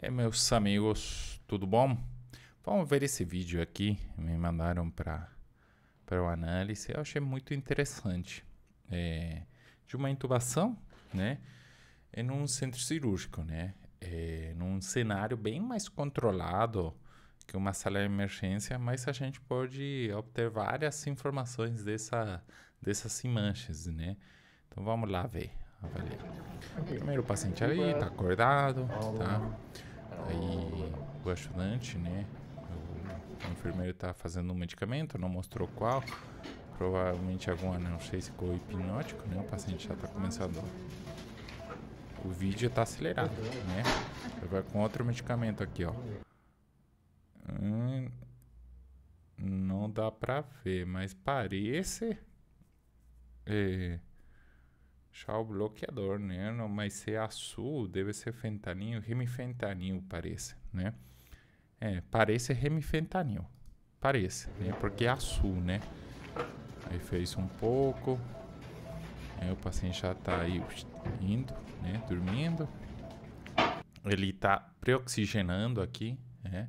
É, meus amigos, tudo bom? Vamos ver esse vídeo aqui. Me mandaram para para o análise. Eu achei muito interessante. É, de uma intubação, né? Em é um centro cirúrgico, né? É, num cenário bem mais controlado que uma sala de emergência, mas a gente pode obter várias informações dessa, dessas imagens, né? Então vamos lá ver, avaliar. Primeiro o paciente ali, tá acordado, tá? Aí o ajudante, né? O, o enfermeiro tá fazendo um medicamento, não mostrou qual. Provavelmente algum ficou hipnótico, né? O paciente já tá começando. O vídeo tá acelerado, né? Vai com outro medicamento aqui, ó. Hum, não dá pra ver, mas parece. É, chá o bloqueador, né? Não, mas se é azul, deve ser fentanil, remifentanil, parece, né? É, parece remifentanil. Parece, né? Porque é azul, né? Aí fez um pouco. Aí o paciente já tá aí indo, né? Dormindo. Ele tá preoxigenando aqui, né?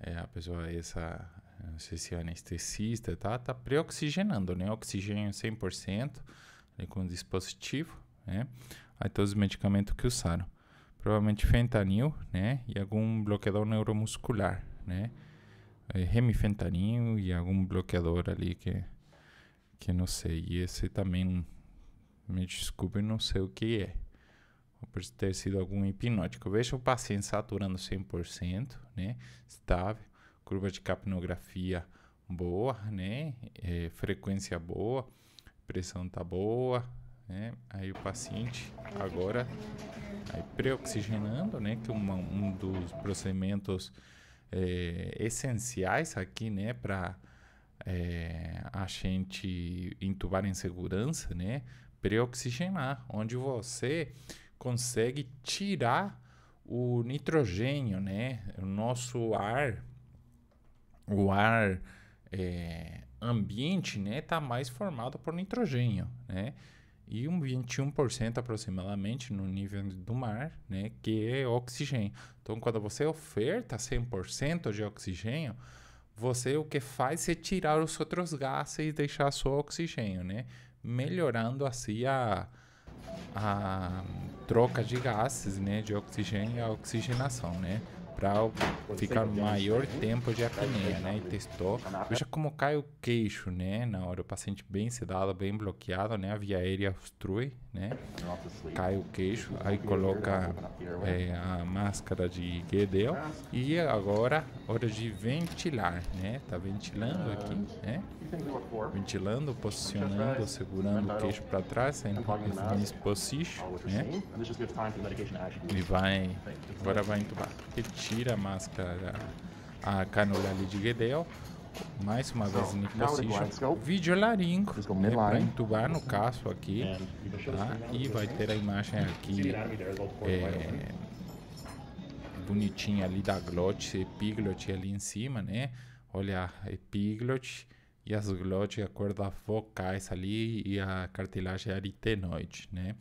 É, a pessoa, essa, não sei se é anestesista, tá? Tá preoxigenando, né? Oxigênio 100%. Né, com dispositivo, né? Aí todos os medicamentos que usaram. Provavelmente fentanil, né? E algum bloqueador neuromuscular, né? É, remifentanil e algum bloqueador ali que, que não sei. E esse também, me desculpe, não sei o que é. Pode ter sido algum hipnótico. Veja o paciente saturando 100%, né? Estável, curva de capnografia boa, né? É, frequência boa pressão tá boa, né? Aí o paciente agora aí pré-oxigenando, né? Que uma, um dos procedimentos é, essenciais aqui, né? Para é, eh, a gente intubar em segurança, né? Pré-oxigenar, onde você consegue tirar o nitrogênio, né? O nosso ar, o ar é, ambiente está né, tá mais formado por nitrogênio, né? E um 21% aproximadamente no nível do mar, né, que é oxigênio. Então, quando você oferta 100% de oxigênio, você o que faz é tirar os outros gases e deixar só oxigênio, né? Melhorando assim a, a troca de gases, né, de oxigênio e a oxigenação, né? para ficar maior tempo de apneia, né? E testou. Veja tá como cai o queixo, né? Na hora, o paciente bem sedado, bem bloqueado, né? A via aérea obstrui, né? Cai o queixo, aí é coloca tá é, a máscara de Guedel e agora hora de ventilar, né? Tá ventilando ah. aqui, né? Ventilando, posicionando, segurando o queixo para trás, tá em position, assim? né? E vai, agora vai entubar tira a máscara, a cânula ali de Guedel, mais uma vez no é vídeo videolaringo é né, para entubar no caso aqui, é, tá? e vai ter a imagem aqui é, bonitinha ali da glote, epiglote ali em cima, né? Olha, epiglote e as glote, a cor das vocais ali e a cartilagem aritenoide, né?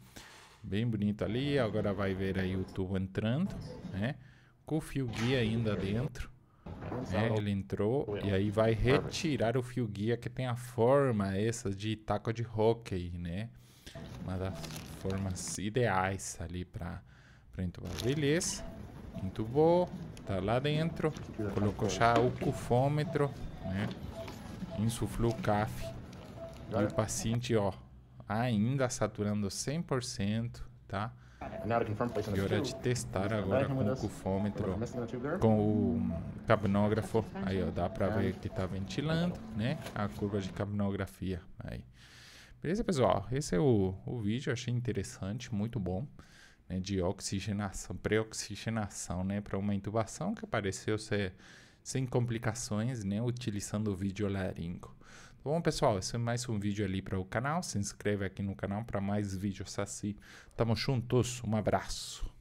Bem bonito ali, agora vai ver aí o tubo entrando, né? o fio guia ainda dentro. É, ele entrou e aí vai retirar o fio guia que tem a forma essa de taco de hockey, né? Uma das formas ideais ali para entubar. Beleza. Entubou, tá lá dentro. Colocou já o cufômetro, né? Insuflou o CAF. E o paciente, ó, ainda saturando 100%, tá? É, e hora de testar agora com o cufômetro, com o cabinógrafo. Aí, ó, dá pra ver é. que tá ventilando, né? A curva de cabinografia. Aí. Beleza, pessoal? Esse é o, o vídeo, achei interessante, muito bom. Né? De oxigenação, pré-oxigenação, né? Para uma intubação que pareceu ser sem complicações, né? Utilizando o vídeo laringo. Bom, pessoal, esse é mais um vídeo ali para o canal. Se inscreve aqui no canal para mais vídeos assim. Tamo juntos, um abraço.